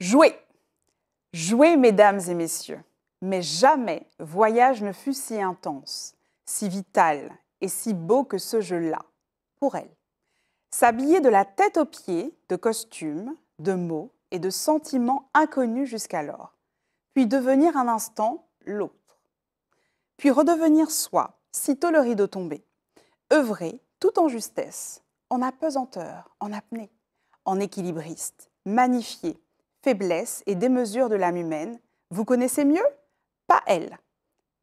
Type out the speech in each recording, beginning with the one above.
Jouer, jouer, mesdames et messieurs. Mais jamais voyage ne fut si intense, si vital et si beau que ce jeu-là, pour elle. S'habiller de la tête aux pieds, de costumes, de mots et de sentiments inconnus jusqu'alors, puis devenir un instant l'autre, puis redevenir soi, sitôt le rideau tombé, œuvrer tout en justesse, en apesanteur, en apnée, en équilibriste, magnifié, faiblesses et démesure de l'âme humaine, vous connaissez mieux Pas elle,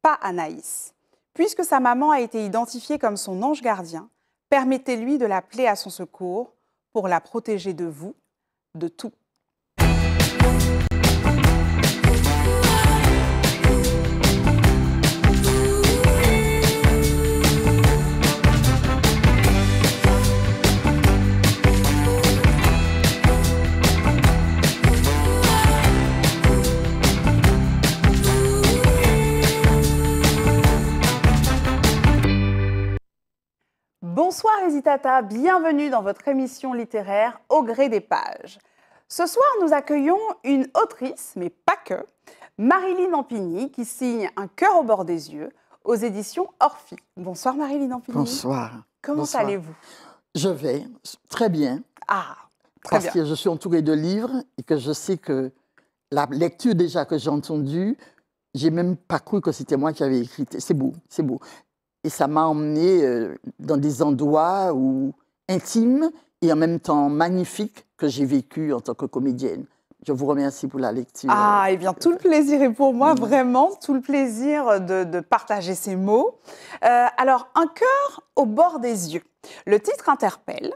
pas Anaïs. Puisque sa maman a été identifiée comme son ange gardien, permettez-lui de l'appeler à son secours pour la protéger de vous, de tout. Tata, bienvenue dans votre émission littéraire Au gré des pages. Ce soir, nous accueillons une autrice, mais pas que, Marilyn Ampigny, qui signe Un cœur au bord des yeux aux éditions Orphie. Bonsoir Marilyn Ampigny. Bonsoir. Comment allez-vous Je vais très bien. Ah, très parce que je suis entourée de livres et que je sais que la lecture déjà que j'ai entendue, j'ai même pas cru que c'était moi qui avais écrit. C'est beau, c'est beau. Et ça m'a emmenée euh, dans des endroits où, intimes et en même temps magnifiques que j'ai vécu en tant que comédienne. Je vous remercie pour la lecture. Ah, et eh bien tout le plaisir est pour moi, mm. vraiment, tout le plaisir de, partager ces mots. Euh, alors, Un cœur au bord des yeux. Le titre interpelle.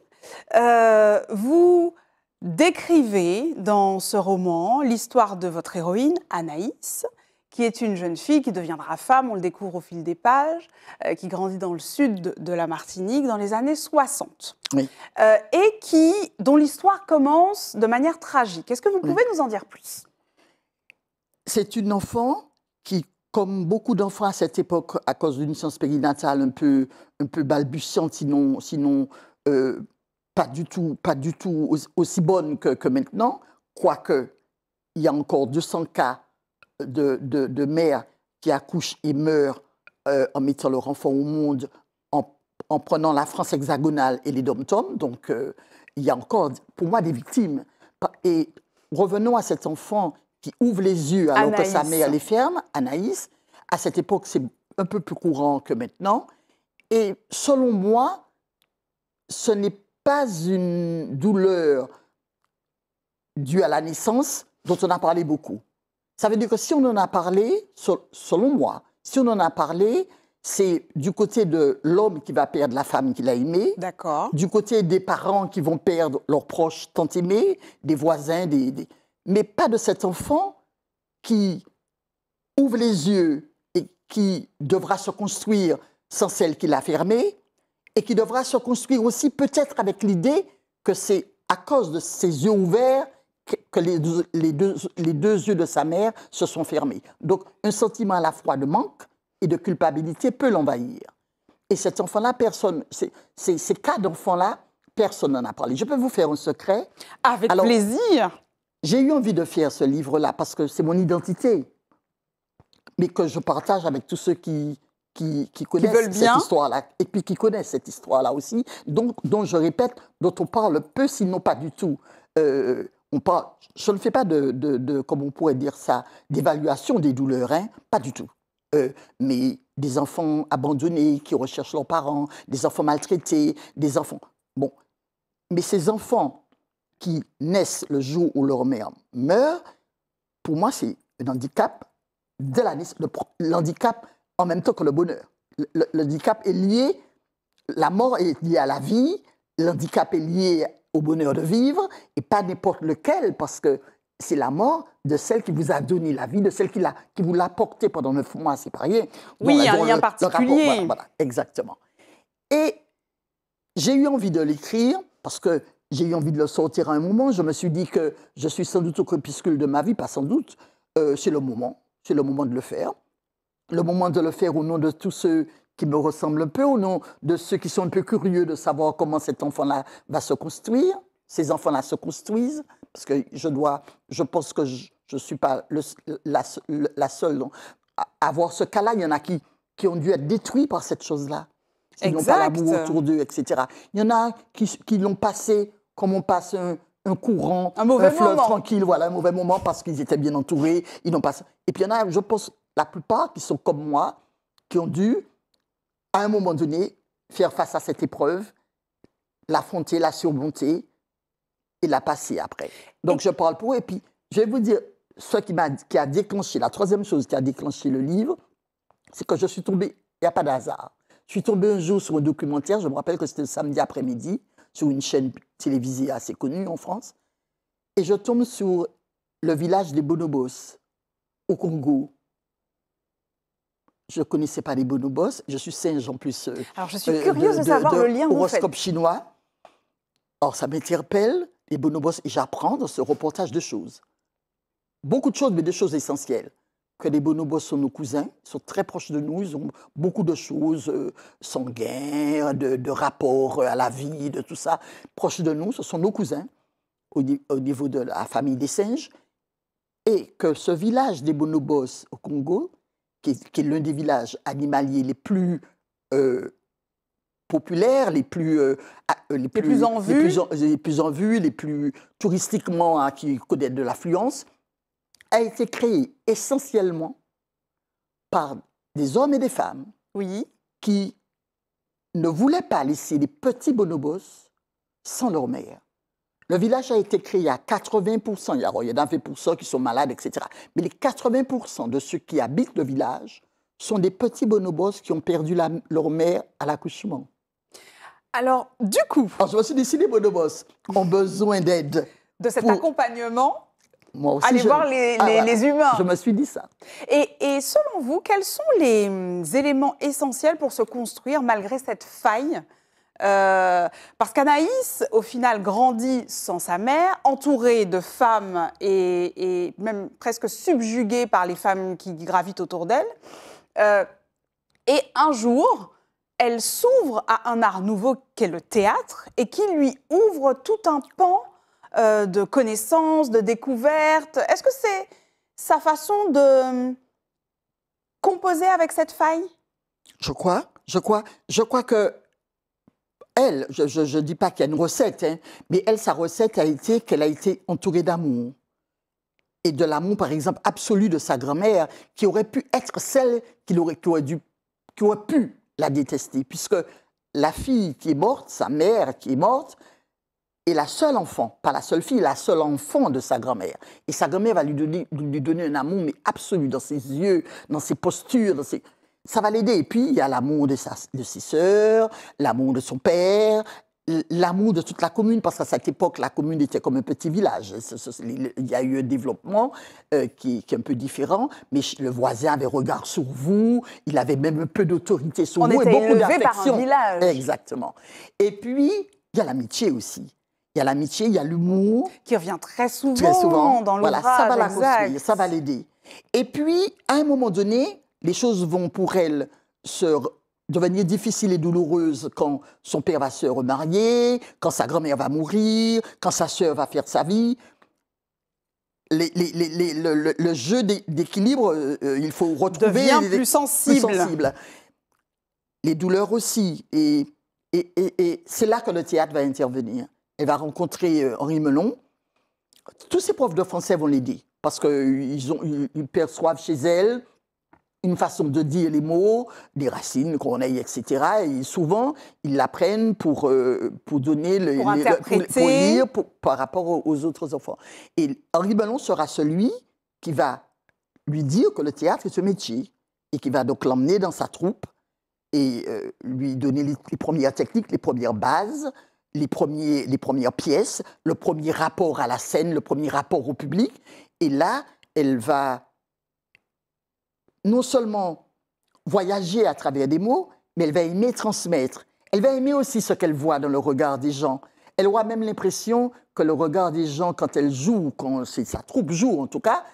Euh, vous décrivez dans ce roman l'histoire de votre héroïne, Anaïs, qui est une jeune fille qui deviendra femme, on le découvre au fil des pages, euh, qui grandit dans le sud de la Martinique dans les années 60. Euh, et qui, dont l'histoire commence de manière tragique. Est-ce que vous pouvez nous en dire plus C'est une enfant qui, comme beaucoup d'enfants à cette époque, à cause d'une science périnatale un peu, un peu balbutiante, sinon, sinon euh, pas, du tout, pas du tout aussi bonne que, que maintenant, quoique il y a encore 200 cas de, mères qui accouchent et meurent euh, en mettant leur enfant au monde, en, prenant la France hexagonale et les dom-toms. Donc, euh, il y a encore, pour moi, des victimes. Et revenons à cet enfant qui ouvre les yeux alors que sa mère les ferme, Anaïs. À cette époque, c'est un peu plus courant que maintenant. Et selon moi, ce n'est pas une douleur due à la naissance dont on a parlé beaucoup. Ça veut dire que si on en a parlé, selon moi, si on en a parlé, c'est du côté de l'homme qui va perdre la femme qu'il a aimée. D'accord. Du côté des parents qui vont perdre leurs proches tant aimés, des voisins, des, mais pas de cet enfant qui ouvre les yeux et qui devra se construire sans celle qui a fermée et qui devra se construire aussi peut-être avec l'idée que c'est à cause de ses yeux ouverts que les deux, les, deux, les deux yeux de sa mère se sont fermés. Donc un sentiment à la fois de manque et de culpabilité peut l'envahir. Et cet enfant-là, personne, c'est ces cas d'enfants-là, personne n'en a parlé. Je peux vous faire un secret. Avec plaisir. J'ai eu envie de faire ce livre-là parce que c'est mon identité, mais que je partage avec tous ceux qui, qui, connaissent cette histoire-là, et puis qui connaissent cette histoire-là aussi, donc, dont je répète, dont on parle peu, sinon pas du tout. Euh, je ne fais pas de, comme on pourrait dire ça, d'évaluation des douleurs, hein, pas du tout. Euh, mais des enfants abandonnés qui recherchent leurs parents, des enfants maltraités, des enfants. Bon. Mais ces enfants qui naissent le jour où leur mère meurt, pour moi, c'est un handicap de la L'handicap en même temps que le bonheur. L'handicap est lié, la mort est liée à la vie, l'handicap est lié au bonheur de vivre, et pas n'importe lequel, parce que c'est la mort de celle qui vous a donné la vie, de celle qui, l'a, qui vous l'a portée pendant neuf mois séparés. Oui, un lien particulier. exactement. Et j'ai eu envie de l'écrire, parce que j'ai eu envie de le sortir à un moment. Je me suis dit que je suis sans doute au crépuscule de ma vie, pas sans doute. Euh, c'est le moment, c'est le moment de le faire. Le moment de le faire au nom de tous ceux qui me ressemble un peu au nom de ceux qui sont un peu curieux de savoir comment cet enfant-là va se construire, ces enfants-là se construisent, parce que je dois, je pense que je ne suis pas le, la, seule à avoir ce cas-là. Il y en a qui, qui ont dû être détruits par cette chose-là. Ils n'ont pas l'amour autour d'eux, etc. Il y en a qui, qui l'ont passé comme on passe un, courant, un, mauvais fleuve moment. tranquille, voilà, un mauvais moment parce qu'ils étaient bien entourés, ils n'ont pas... Et puis il y en a, je pense, la plupart qui sont comme moi, qui ont dû à un moment donné, faire face à cette épreuve, l'affronter, la surmonter et la passer après. Donc je parle pour eux. Et puis, je vais vous dire, ce qui, a, déclenché, la troisième chose qui a déclenché le livre, c'est que je suis tombé, il n'y a pas hasard. Je suis tombé un jour sur un documentaire, je me rappelle que c'était samedi après-midi, sur une chaîne télévisée assez connue en France, et je tombe sur le village des Bonobos, au Congo, je ne connaissais pas les bonobos, je suis singe en plus. Euh, Alors je suis euh, curieuse de, savoir le lien horoscope chinois. Or, ça m'interpelle, les bonobos, et j'apprends dans ce reportage de choses. Beaucoup de choses, mais des choses essentielles. Que les bonobos sont nos cousins, sont très proches de nous, ils ont beaucoup de choses euh, sanguines, de, rapports à la vie, de tout ça, proches de nous, ce sont nos cousins au niveau de la famille des singes. Et que ce village des bonobos au Congo, qui est, l'un des villages animaliers les plus euh, populaires, les plus, les plus, en vue, les plus, touristiquement hein, qui connaissent de l'affluence, a été créé essentiellement par des hommes et des femmes oui. qui ne voulaient pas laisser les petits bonobos sans leur mère. Le village a été créé à 80%. il y a 20% qui sont malades, etc. Mais les 80% de ceux qui habitent le village sont des petits bonobos qui ont perdu leur mère à l'accouchement. Alors, du coup... Alors, je me suis dit, si les bonobos ont besoin d'aide... De cet accompagnement moi aussi, Allez voir ah, les, humains. Je me suis dit ça. Et, et, selon vous, quels sont les hum, éléments essentiels pour se construire malgré cette faille euh, parce qu'Anaïs, au final, grandit sans sa mère, entourée de femmes et, même presque subjuguée par les femmes qui gravitent autour d'elle. Euh, et un jour, elle s'ouvre à un art nouveau qu'est le théâtre et qui lui ouvre tout un pan euh, de connaissances, de découvertes. Est-ce que c'est sa façon de hum, composer avec cette faille Je crois, je crois, je crois que elle, je ne dis pas qu'il y a une recette, hein, mais elle, sa recette a été qu'elle a été entourée d'amour. Et de l'amour, par exemple, absolu de sa grand-mère, qui aurait pu être celle qui aurait, dû, pu la détester, puisque la fille qui est morte, sa mère qui est morte, est la seule enfant, pas la seule fille, la seule enfant de sa grand-mère. Et sa grand-mère va lui donner, lui donner un amour, mais absolu, dans ses yeux, dans ses postures, dans ses ça va l'aider. Et puis, il y a l'amour de, de ses sœurs, l'amour de son père, l'amour de toute la commune, parce qu'à cette époque, la commune était comme un petit village. Il y a eu un développement euh, qui, qui, est un peu différent, mais le voisin avait regard sur vous, il avait même un peu d'autorité sur On vous, était et beaucoup par un village. Exactement. Et puis, il y a l'amitié aussi. Il y a l'amitié, il y a l'humour. Qui revient très souvent, souvent. dans l'ouvrage. Voilà, ça va ça va l'aider. Et puis, à un moment donné, les choses vont pour elle se devenir difficiles et douloureuses quand son père va se remarier, quand sa grand-mère va mourir, quand sa sœur va faire sa vie. le, jeu d'équilibre, euh, euh, il faut retrouver... Devient plus sensible. plus Les douleurs aussi. Et, c'est là que le théâtre va intervenir. Elle va rencontrer euh, Henri Melon. Tous ces profs de français vont l'aider parce qu'ils ils perçoivent chez elle une façon de dire les mots, les racines qu'on a, etc. Et souvent, ils l'apprennent pour, euh, pour donner, le, pour, lire par rapport aux, autres enfants. Et Henri Ballon sera celui qui va lui dire que le théâtre est ce métier et qui va donc l'emmener dans sa troupe et euh, lui donner les, premières techniques, les premières bases, les, premiers, les premières pièces, le premier rapport à la scène, le premier rapport au public. Et là, elle va non seulement voyager à travers des mots, mais elle va aimer transmettre. Elle va aimer aussi ce qu'elle voit dans le regard des gens. Elle aura même l'impression que le regard des gens, quand elle joue, quand sa troupe joue en tout cas,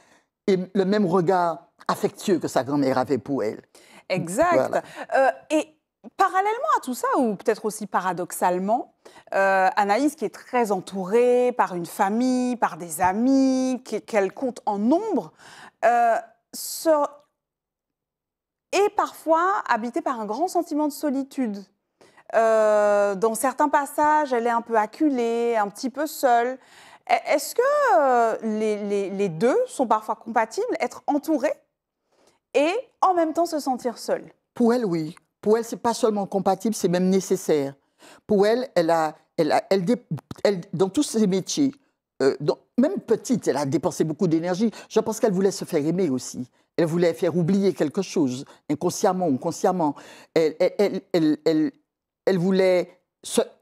est le même regard affectueux que sa grand-mère avait pour elle. Exact. Euh, et parallèlement à tout ça, ou peut-être aussi paradoxalement, euh, Anaïs, qui est très entourée par une famille, par des amis, qu'elle compte en nombre, euh, se et parfois habitée par un grand sentiment de solitude. Euh, dans certains passages, elle est un peu acculée, un petit peu seule. E, est-ce que euh, les, deux sont parfois compatibles, être entourée et en même temps se sentir seule Pour elle, oui. Pour elle, c'est pas seulement compatible, c'est même nécessaire. Pour elle, elle a, elle, a, elle, dans tous ses métiers, euh, même petite, elle a dépensé beaucoup d'énergie. Je pense qu'elle voulait se faire aimer aussi. Elle voulait faire oublier quelque chose, inconsciemment ou consciemment. Elle, voulait,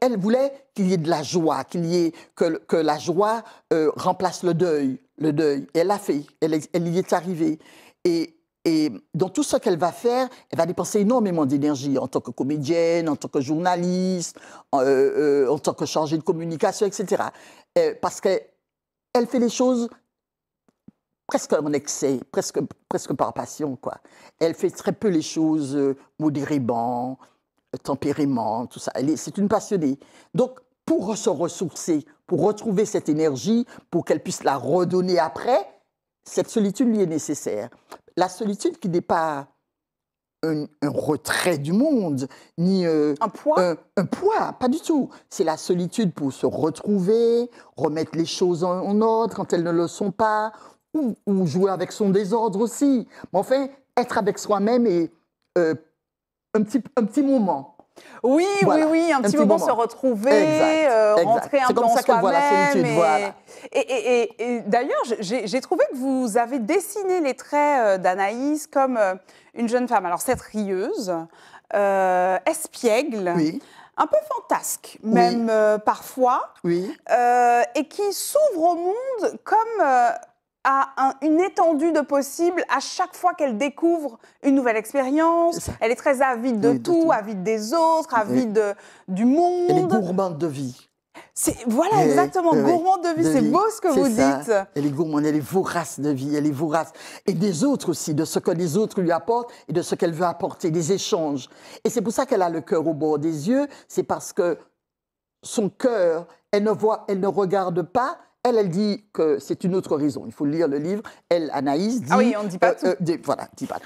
elle voulait qu'il y ait de la joie, qu'il y ait, que, la joie euh, remplace le deuil. Le deuil. elle l'a fait. Elle, y est arrivée. Et, et dans tout ce qu'elle va faire, elle va dépenser énormément d'énergie en tant que comédienne, en tant que journaliste, en, euh, euh, tant que chargée de communication, etc. parce qu'elle elle fait les choses presque en excès, presque, presque par passion, quoi. Elle fait très peu les choses euh, modérément, euh, tempérément, tout ça. C'est une passionnée. Donc, pour se ressourcer, pour retrouver cette énergie, pour qu'elle puisse la redonner après, cette solitude lui est nécessaire. La solitude qui n'est pas un, retrait du monde, ni euh, un, poids. Un, poids, pas du tout. C'est la solitude pour se retrouver, remettre les choses en ordre quand elles ne le sont pas, ou, jouer avec son désordre aussi. Mais enfin, être avec soi-même et euh, un, petit, un petit moment. Oui, oui, oui, un, petit, moment, se retrouver, euh, rentrer un peu en soi-même. Et, et, et, et d'ailleurs, j'ai trouvé que vous avez dessiné les traits euh, d'Anaïs comme une jeune femme. Alors, cette rieuse, espiègle. un peu fantasque, même parfois, et qui s'ouvre au monde comme a une étendue de possibles à chaque fois qu'elle découvre une nouvelle expérience. Elle est très avide de, tout, avide des autres, avide du monde. Elle est gourmande de vie. Voilà, exactement, gourmande de vie, c'est beau ce que vous dites. Elle est gourmande, elle est vorace de vie, elle est vorace. Et des autres aussi, de ce que les autres lui apportent et de ce qu'elle veut apporter, des échanges. Et c'est pour ça qu'elle a le cœur au bord des yeux, c'est parce que son cœur, elle ne voit, elle ne regarde pas elle, dit que c'est une autre raison. Il faut lire le livre. Elle, analyse. dit. Ah oui, on ne dit pas euh, euh, voilà, dit pas.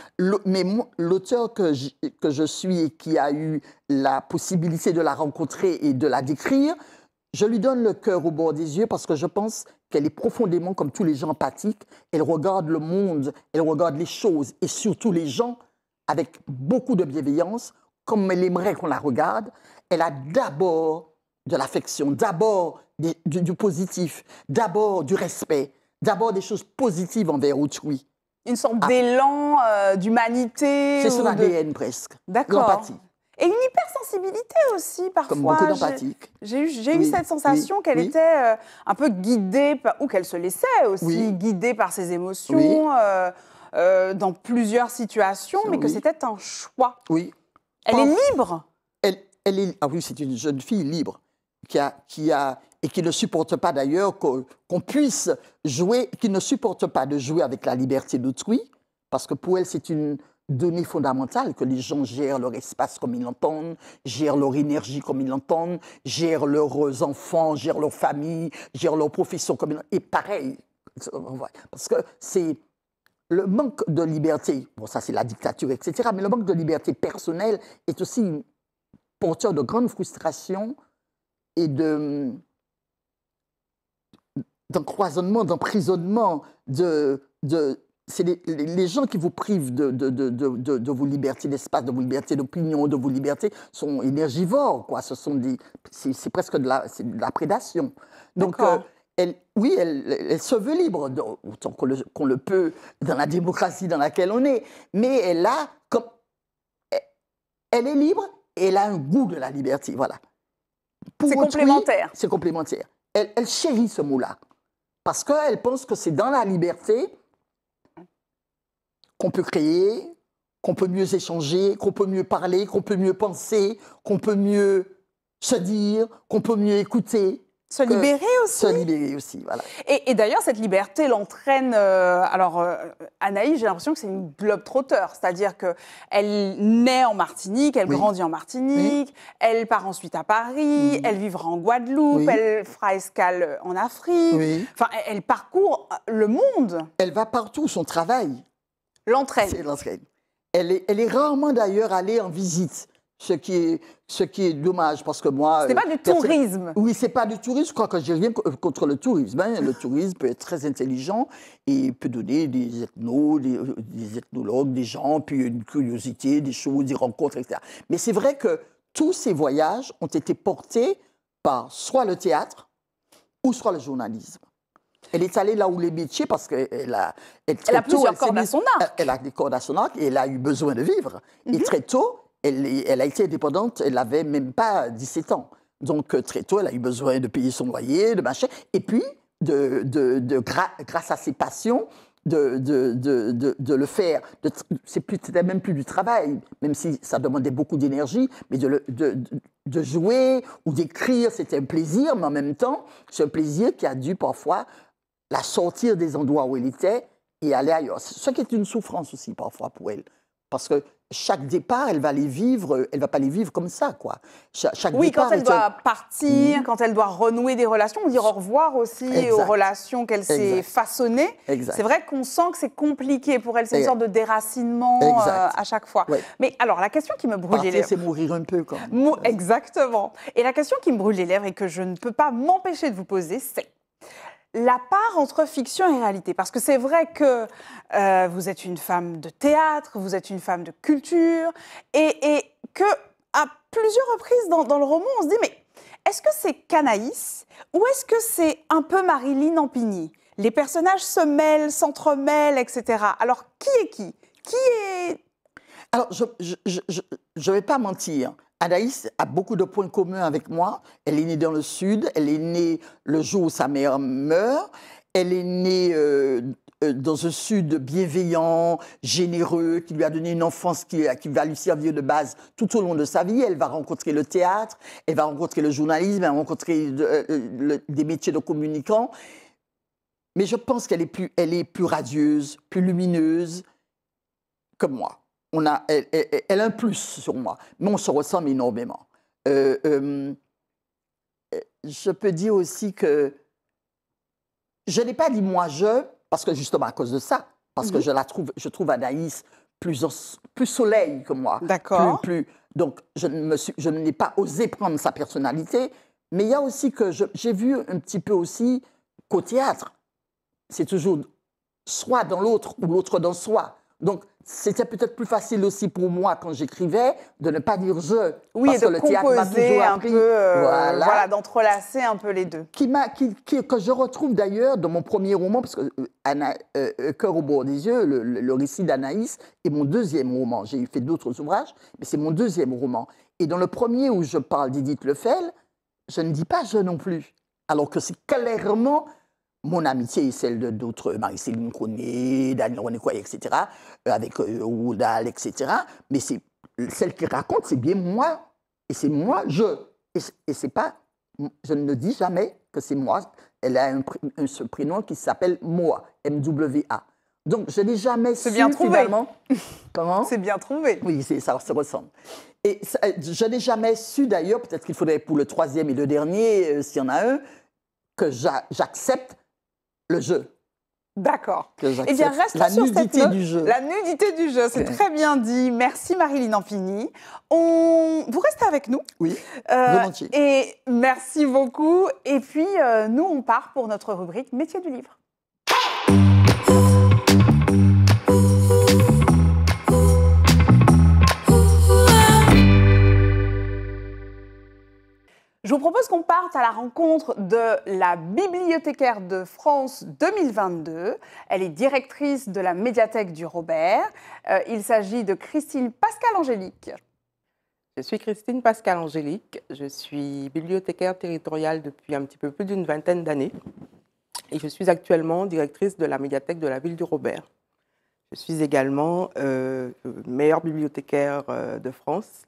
Mais l'auteur que, je, que je suis et qui a eu la possibilité de la rencontrer et de la décrire, je lui donne le cœur au bord des yeux parce que je pense qu'elle est profondément comme tous les gens empathiques. Elle regarde le monde, elle regarde les choses et surtout les gens avec beaucoup de bienveillance, comme elle aimerait qu'on la regarde. Elle a d'abord de l'affection, d'abord du, positif, d'abord du respect, d'abord des choses positives envers autrui. Une sorte ah. d'élan euh, d'humanité. C'est son ADN presque. D'accord. L'empathie. Et une hypersensibilité aussi, parfois. Comme beaucoup d'empathique. J'ai eu, cette sensation qu'elle était euh, un peu guidée, ou qu'elle se laissait aussi guider par ses émotions euh, dans plusieurs situations, mais que c'était un choix. Oui. Elle est libre. elle est, ah oui, c'est une jeune fille libre qui a, et qui ne supporte pas d'ailleurs qu'on puisse jouer, qui ne supporte pas de jouer avec la liberté d'autrui, parce que pour elle, c'est une donnée fondamentale que les gens gèrent leur espace comme ils l'entendent, gèrent leur énergie comme ils l'entendent, gèrent leurs enfants, gèrent leur famille, gèrent leur profession comme ils l'entendent. Et pareil, parce que c'est le manque de liberté, bon ça c'est la dictature, etc., mais le manque de liberté personnelle est aussi porteur de grandes frustrations et de d'encroisonnement, d'emprisonnement, de, de c'est les, gens qui vous privent de, de, de, de vos libertés d'espace, de vos libertés d'opinion, de vos libertés, sont énergivores, quoi. Ce sont des, c'est, presque de la, de la prédation. Donc, euh, elle, oui, elle, se veut libre, autant qu'on le, peut dans la démocratie dans laquelle on est, mais elle a, comme, elle est libre et elle a un goût de la liberté, voilà. C'est complémentaire. C'est complémentaire. Elle, elle, chérit ce mot-là. Parce qu'elle pense que c'est dans la liberté qu'on peut créer, qu'on peut mieux échanger, qu'on peut mieux parler, qu'on peut mieux penser, qu'on peut mieux se dire, qu'on peut mieux écouter. Se libérer aussi. Se libérer aussi, voilà. Et, d'ailleurs, cette liberté l'entraîne. Euh, alors, euh, Anaïs, j'ai l'impression que c'est une globe trotteur, c'est-à-dire que elle naît en Martinique, elle grandit en Martinique, elle part ensuite à Paris, elle vivra en Guadeloupe, elle fera escale en Afrique. Enfin, elle, parcourt euh, le monde. Elle va partout, son travail. L'entraîne. C'est l'entraîne. elle est rarement d'ailleurs allée en visite ce qui est, ce qui est dommage parce que moi. C'est pas du euh, tourisme. Oui, c'est pas du tourisme. Je crois que j'ai rien contre le tourisme. Hein. Le tourisme peut être très intelligent et peut donner des ethnos, des, euh, ethnologues, des gens, puis une curiosité, des choses, des rencontres, etc. Mais c'est vrai que tous ces voyages ont été portés par soit le théâtre ou soit le journalisme. Elle est allée là où les métiers, parce qu'elle a... Elle, elle elle cordes à son arc. Elle a des cordes à son arc et elle a eu besoin de vivre. Et mhm. très tôt, elle, a été indépendante, elle n'avait même pas 17 ans. Donc euh, très tôt, elle a eu besoin de payer son loyer, de machin. Et puis, de, de, grâce à ses passions, de, de le faire. C'était même plus du travail, même si ça demandait beaucoup d'énergie, mais de, de jouer ou d'écrire, c'était un plaisir, mais en même temps, c'est un plaisir qui a dû parfois la sortir des endroits où elle était et aller ailleurs. Ce qui est une souffrance aussi parfois pour elle. Parce que chaque départ, elle va les vivre, euh, elle va pas les vivre comme ça, quoi. chaque oui, quand elle, doit partir, mmh. quand elle doit renouer des relations, on au revoir aussi aux relations qu'elle s'est façonnées. C'est vrai qu'on sent que c'est compliqué pour elle, c'est une sorte de déracinement euh, à chaque fois. Mais alors, la question qui me brûle les lèvres... c'est mourir un peu, quand même. Exactement. Et la question qui me brûle les lèvres et que je ne peux pas m'empêcher de vous poser, c'est la part entre fiction et réalité Parce que c'est vrai que euh, vous êtes une femme de théâtre, vous êtes une femme de culture, et, et que à plusieurs reprises dans, le roman, on se dit mais est-ce que c'est Canaïs ou est-ce que c'est un peu Marilyn Ampigny Les personnages se mêlent, s'entremêlent, etc. Alors qui est qui Qui est alors, je ne vais pas mentir. Anaïs a beaucoup de points communs avec moi. Elle est née dans le Sud, elle est née le jour où sa mère meurt, elle est née euh, euh, dans un Sud bienveillant, généreux, qui lui a donné une enfance euh, qui, va lui servir de base tout au long de sa vie. Elle va rencontrer le théâtre, elle va rencontrer le journalisme, elle va rencontrer des métiers de communicant. Mais je pense qu'elle est plus radieuse, plus lumineuse que moi on a, elle, a un plus sur moi, mais on se ressemble énormément. Euh, euh, euh, je peux dire aussi que je n'ai pas dit moi je, parce que justement à cause de ça, parce que mhm. je la trouve, je trouve Anaïs plus, plus soleil que moi. D'accord. Plus, donc je ne me n'ai pas osé prendre sa personnalité, mais il y a aussi que j'ai vu un petit peu aussi qu'au théâtre, c'est toujours soit dans l'autre ou l'autre dans soi. Donc c'était peut-être plus facile aussi pour moi quand j'écrivais de ne pas dire je. Oui, parce que le théâtre m'a Un peu, euh, voilà, d'entrelacer un peu les deux. Qui m'a, que je retrouve d'ailleurs dans mon premier roman, parce que euh, Anna, euh, Cœur au bord des yeux, le, récit d'Anaïs, est mon deuxième roman. J'ai fait d'autres ouvrages, mais c'est mon deuxième roman. Et dans le premier où je parle d'Edith Lefel, je ne dis pas je non plus. Alors que c'est clairement mon amitié est celle d'autres, Marie-Céline Cronet, Daniel René etc., euh, avec euh, Oudal, etc. Mais c'est celle qui raconte, c'est bien moi, et c'est moi, je. Et, c'est pas, je ne dis jamais que c'est moi. Elle a un, un prénom qui s'appelle Moi, M-W-A. Donc, je n'ai jamais su, bien trouvé. finalement... Comment C'est bien trouvé. Oui, ça se ressemble. Et euh, je n'ai jamais su, d'ailleurs, peut-être qu'il faudrait pour le troisième et le dernier, euh, s'il y en a un, que j'accepte le jeu. D'accord. Eh bien, reste la nudité du jeu. La nudité du jeu, c'est très bien dit. Merci Marilyn Anfini. On... Vous restez avec nous. Oui. Euh, et merci beaucoup. Et puis, euh, nous, on part pour notre rubrique Métier du livre. Je vous propose qu'on parte à la rencontre de la bibliothécaire de France 2022. Elle est directrice de la médiathèque du Robert. Euh, il s'agit de Christine Pascal-Angélique. Je suis Christine Pascal-Angélique. Je suis bibliothécaire territoriale depuis un petit peu plus d'une vingtaine d'années. Et je suis actuellement directrice de la médiathèque de la ville du Robert. Je suis également euh, meilleure bibliothécaire euh, de France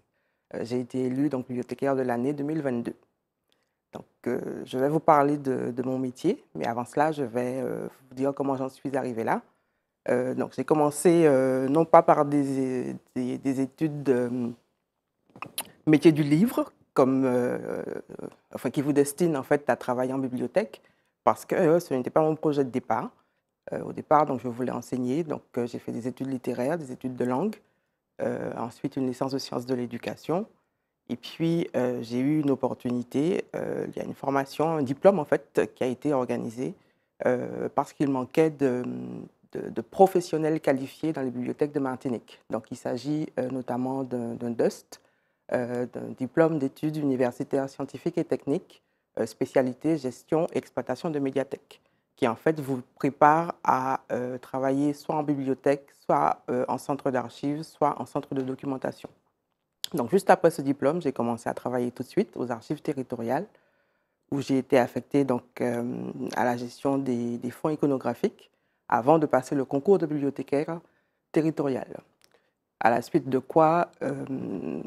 j'ai été élue donc bibliothécaire de l'année 2022. Donc, euh, je vais vous parler de, mon métier, mais avant cela, je vais euh, vous dire comment j'en suis arrivée là. Euh, donc, j'ai commencé non pas par des, études métier du livre, comme, enfin, qui vous destinent en fait à travailler en bibliothèque, parce que ce n'était pas mon projet de départ. au départ, donc, je voulais enseigner, donc j'ai fait des études littéraires, des études de langue, ensuite une licence de sciences de l'éducation. Et puis, euh, j'ai eu une opportunité. Euh, il y a une formation, un diplôme en fait, qui a été organisé euh, parce qu'il manquait de, de, professionnels qualifiés dans les bibliothèques de Martinique. Donc, il s'agit notamment d'un DUST, d'un diplôme d'études universitaires scientifiques et techniques, spécialité gestion et exploitation de médiathèques, qui en fait vous prépare à travailler soit en bibliothèque, soit en centre d'archives, soit en centre de documentation juste après ce diplôme, j'ai commencé à travailler tout de suite aux archives territoriales, où j'ai été affectée donc, euh, à la gestion des, fonds iconographiques avant de passer le concours de bibliothécaire territorial. À la suite de quoi, euh,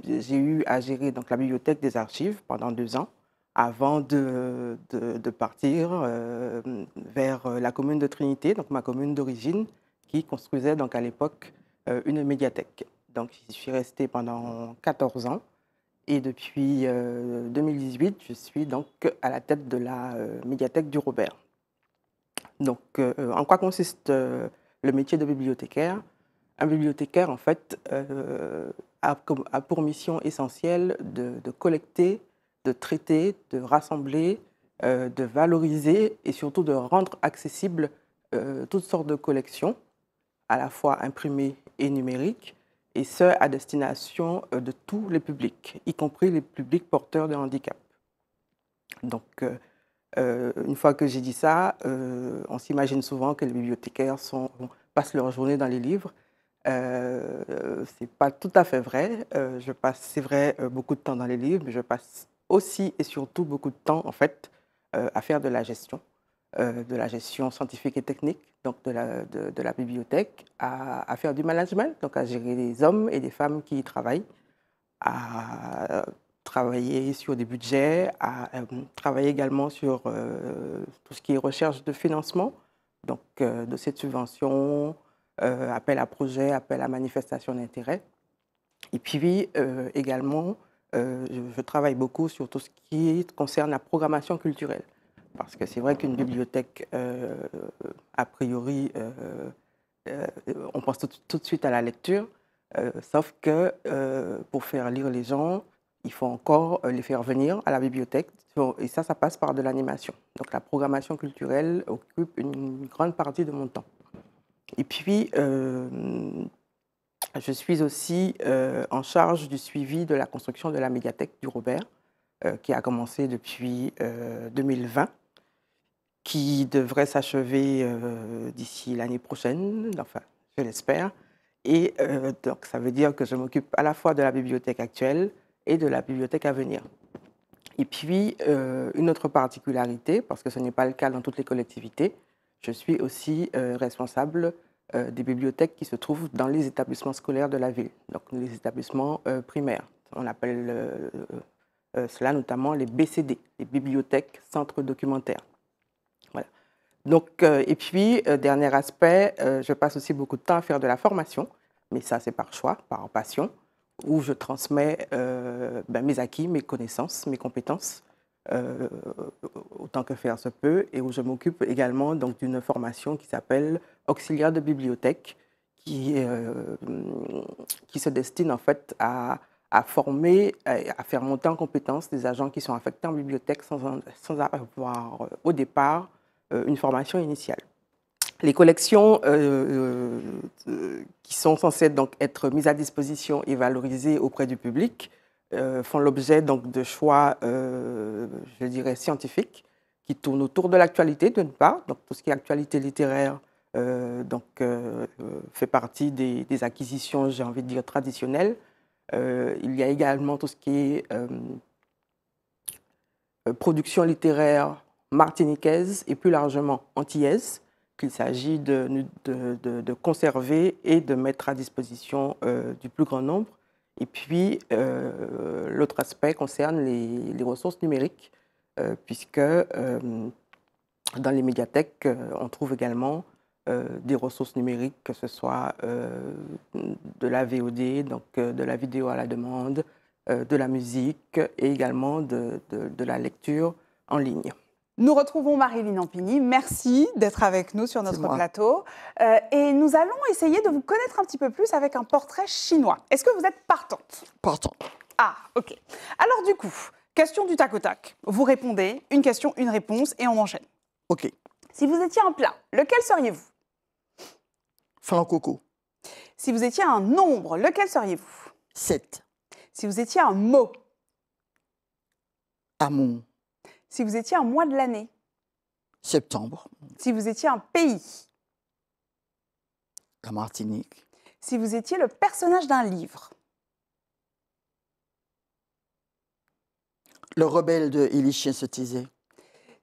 j'ai eu à gérer donc, la bibliothèque des archives pendant deux ans avant de, partir euh, vers la commune de Trinité, donc ma commune d'origine, qui construisait donc à l'époque une médiathèque. Donc, j'y suis restée pendant 14 ans. Et depuis 2018, euh, je suis donc à la tête de la euh, médiathèque du Robert. Donc, euh, en quoi consiste le métier de bibliothécaire Un bibliothécaire, en fait, a, pour mission essentielle de, de, collecter, de traiter, de rassembler, de valoriser et surtout de rendre accessibles toutes sortes de collections, à la fois imprimées et numériques, et ce, à destination euh, de tous les publics, y compris les publics porteurs de handicap. Donc, euh, euh, une fois que j'ai dit ça, on s'imagine souvent que les bibliothécaires sont, passent leur journée dans les livres. c'est Ce n'est pas tout à fait vrai. je passe, c'est vrai, beaucoup de temps dans les livres, mais je passe aussi et surtout beaucoup de temps, en fait, à faire de la gestion. Euh, de la gestion scientifique et technique donc de, la, bibliothèque à, faire du management, donc à gérer les hommes et les femmes qui y travaillent, à travailler sur des budgets, à euh, travailler également sur euh, tout ce qui est recherche de financement, donc de cette subvention, appel à projet, appel à manifestation d'intérêt. Et puis également, je travaille beaucoup sur tout ce qui concerne la programmation culturelle. Parce que c'est vrai qu'une bibliothèque, euh, a priori, euh, euh, on pense tout, de suite à la lecture, sauf que pour faire lire les gens, il faut encore les faire venir à la bibliothèque. Et ça, ça passe par de l'animation. Donc la programmation culturelle occupe une grande partie de mon temps. Et puis, je suis aussi en charge du suivi de la construction de la médiathèque du Robert, qui a commencé depuis 2020 qui devrait s'achever euh, d'ici l'année prochaine, enfin, je l'espère. Et euh, donc, ça veut dire que je m'occupe à la fois de la bibliothèque actuelle et de la bibliothèque à venir. Et puis, euh, une autre particularité, parce que ce n'est pas le cas dans toutes les collectivités, je suis aussi responsable des bibliothèques qui se trouvent dans les établissements scolaires de la ville, donc les établissements primaires. On appelle cela notamment les BCD, les bibliothèques centres documentaires. Donc, euh, et puis, euh, dernier aspect, euh, je passe aussi beaucoup de temps à faire de la formation, mais ça c'est par choix, par passion, où je transmets ben, mes acquis, mes connaissances, mes compétences, autant que faire se peut, et où je m'occupe également d'une formation qui s'appelle auxiliaire de bibliothèque, qui, qui se destine en fait à, former, à faire monter en compétences des agents qui sont affectés en bibliothèque sans avoir au départ euh, une formation initiale. Les collections euh, euh, qui sont censées donc être mises à disposition et valorisées auprès du public font l'objet donc de choix, je dirais, scientifiques qui tournent autour de l'actualité d'une part, donc tout ce qui est actualité littéraire donc, fait partie des, des acquisitions, j'ai envie de dire, traditionnelles. il y a également tout ce qui est production littéraire martiniquaise et plus largement antillaise qu'il s'agit de, conserver et de mettre à disposition euh, du plus grand nombre. Et puis, euh, l'autre aspect concerne les, ressources numériques, euh, puisque dans les médiathèques, on trouve également des ressources numériques, que ce soit de la VOD, donc de la vidéo à la demande, de la musique et également de la lecture en ligne. Nous retrouvons marie line Ampigny. Merci d'être avec nous sur notre plateau. Euh, et nous allons essayer de vous connaître un petit peu plus avec un portrait chinois. Est-ce que vous êtes partante Partante. Ah, ok. Alors du coup, question du tac au tac. Vous répondez, une question, une réponse, et on enchaîne. Ok. Si vous étiez un plat, lequel seriez-vous Fin coco. Si vous étiez un nombre, lequel seriez-vous 7. Si vous étiez un mot Amon. Si vous étiez un mois de l'année Septembre. Si vous étiez un pays La Martinique. Si vous étiez le personnage d'un livre Le rebelle de Illichien se disait.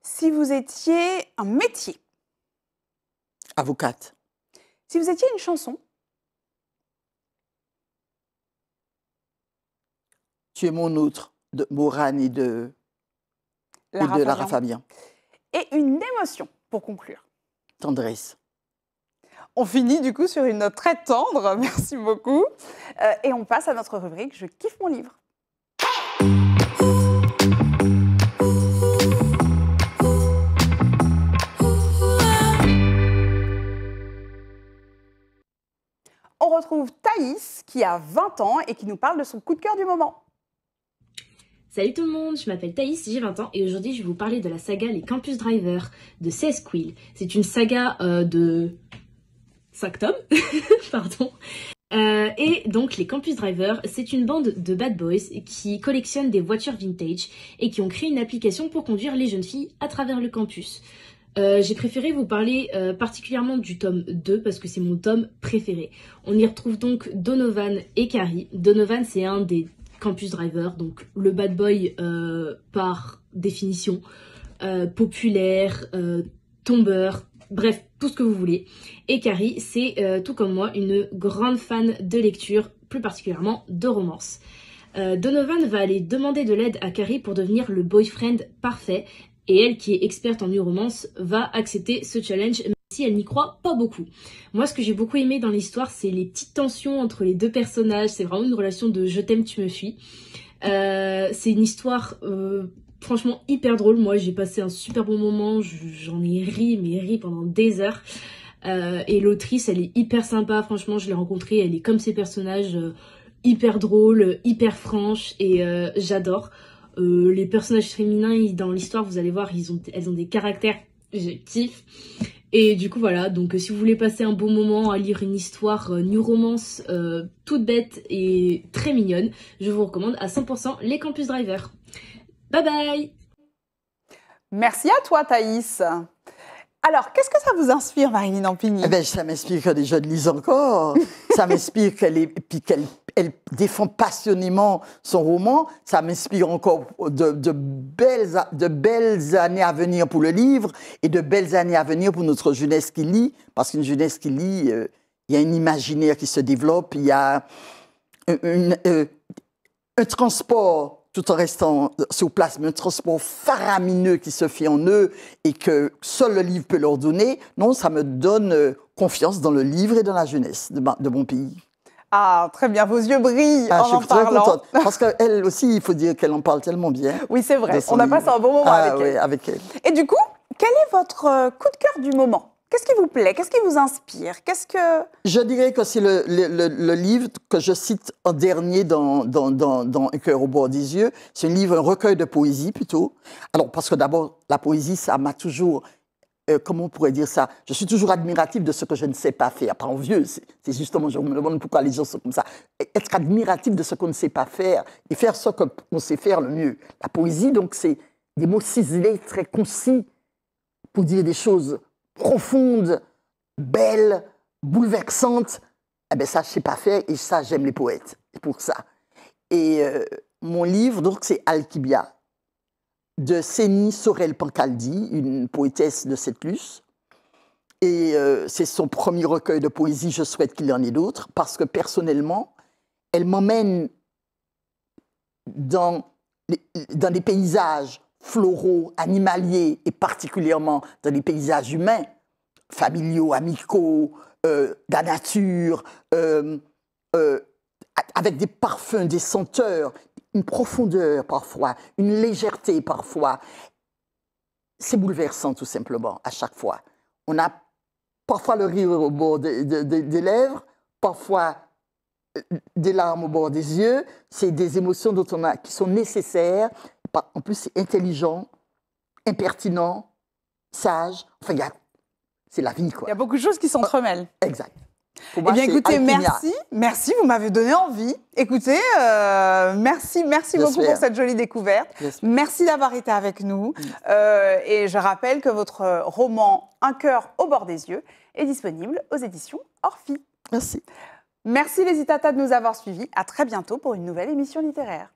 Si vous étiez un métier Avocate. Si vous étiez une chanson Tu es mon outre, de Morane de et de Lara Et une émotion pour conclure. Tendresse. On finit du coup sur une note très tendre, merci beaucoup. Euh, et on passe à notre rubrique Je kiffe mon livre. On retrouve Thaïs qui a 20 ans et qui nous parle de son coup de cœur du moment. Salut tout le monde, je m'appelle Thaïs, j'ai 20 ans et aujourd'hui je vais vous parler de la saga Les Campus Drivers de CS C'est une saga euh, de 5 tomes, pardon. Euh, et donc les Campus Drivers, c'est une bande de bad boys qui collectionnent des voitures vintage et qui ont créé une application pour conduire les jeunes filles à travers le campus. Euh, j'ai préféré vous parler particulièrement du tome 2 parce que c'est mon tome préféré. On y retrouve donc Donovan et Carrie. Donovan, c'est un des Campus Driver, donc le bad boy euh, par définition, euh, populaire, euh, tombeur, bref, tout ce que vous voulez. Et Carrie, c'est tout comme moi une grande fan de lecture, plus particulièrement de romance. Donovan va aller demander de l'aide à Carrie pour devenir le boyfriend parfait, et elle, qui est experte en romance, va accepter ce challenge si elle n'y croit pas beaucoup. Moi, ce que j'ai beaucoup aimé dans l'histoire, c'est les petites tensions entre les deux personnages. C'est vraiment une relation de je t'aime, tu me fuis. Euh, c'est une histoire euh, franchement hyper drôle. Moi, j'ai passé un super bon moment. J'en ai ri, mais ri pendant des heures. Euh, et l'autrice, elle est hyper sympa. Franchement, je l'ai rencontrée. Elle est comme ses personnages, hyper drôle, hyper franche, et j'adore. les personnages féminins, dans l'histoire, vous allez voir, ils ont, elles ont des caractères objectifs. Et du coup, voilà, donc euh, si vous voulez passer un bon moment à lire une histoire, euh, new romance euh, toute bête et très mignonne, je vous recommande à 100% les Campus Drivers. Bye bye Merci à toi Thaïs alors, qu'est-ce que ça vous inspire, Marine Ampigny eh ben, Ça m'inspire que les jeunes lisent encore. ça m'inspire qu'elle est puis elle défend passionnément son roman. Ça m'inspire encore de, belles, années à venir pour le livre et de belles années à venir pour notre jeunesse qui lit. Parce qu'une jeunesse qui lit, euh, il y a un imaginaire qui se développe, il y a un euh, transport tout en restant sous place, mais un transport faramineux qui se fait en eux et que seul le livre peut leur donner, non, ça me donne euh, confiance dans le livre et dans la jeunesse de mon pays. Ah, très bien, vos yeux brillent ah, en je suis très Contente, parce qu'elle aussi, il faut dire qu'elle en parle tellement bien. Oui, c'est vrai, on a passé un bon moment ah, avec, elle. Et du coup, quel est votre euh, coup de cœur du moment Qu'est-ce qui vous plaît Qu'est-ce qui vous inspire quest que Je dirais que c'est le, livre que je cite en dernier dans, dans, dans, dans Un cœur au bord des yeux. C'est un livre, un recueil de poésie plutôt. Alors parce que d'abord, la poésie, ça m'a toujours euh, comment on pourrait dire ça Je suis toujours admiratif de ce que je ne sais pas faire. pas en vieux, c'est justement, je me demande pourquoi les gens sont comme ça. Être admiratif de ce qu'on ne sait pas faire et faire ce qu'on sait faire le mieux. La poésie, donc, c'est des mots ciselés, très concis, pour dire des choses profondes, belles, bouleversantes. Eh bien, ça, je ne sais pas faire et ça, j'aime les poètes. C'est pour ça. Et euh, mon livre, donc, c'est Alkibia de Sénie Sorel Pancaldi, une poétesse de cette plus. Et euh, c'est son premier recueil de poésie, je souhaite qu'il y en ait d'autres, parce que personnellement, elle m'emmène dans, dans des paysages floraux, animaliers, et particulièrement dans des paysages humains, familiaux, amicaux, euh, de la nature, euh, avec des parfums, des senteurs, une profondeur parfois, une légèreté parfois. C'est bouleversant tout simplement à chaque fois. On a parfois le rire au bord des lèvres, parfois euh, des larmes au bord des yeux. C'est des émotions dont on a, qui sont nécessaires. En plus, c'est intelligent, impertinent, sage. Enfin, c'est la vie, quoi. Il y a beaucoup de choses qui s'entremêlent. Oh, exact eh bien, écoutez, merci. Merci, vous m'avez donné envie. Écoutez, euh, merci, merci beaucoup pour cette jolie découverte. Merci d'avoir été avec nous. Mm. Euh, et je rappelle que votre euh, roman Un cœur au bord des yeux est disponible aux éditions Orphie. Merci. Merci les Itata de nous avoir suivis. À très bientôt pour une nouvelle émission littéraire.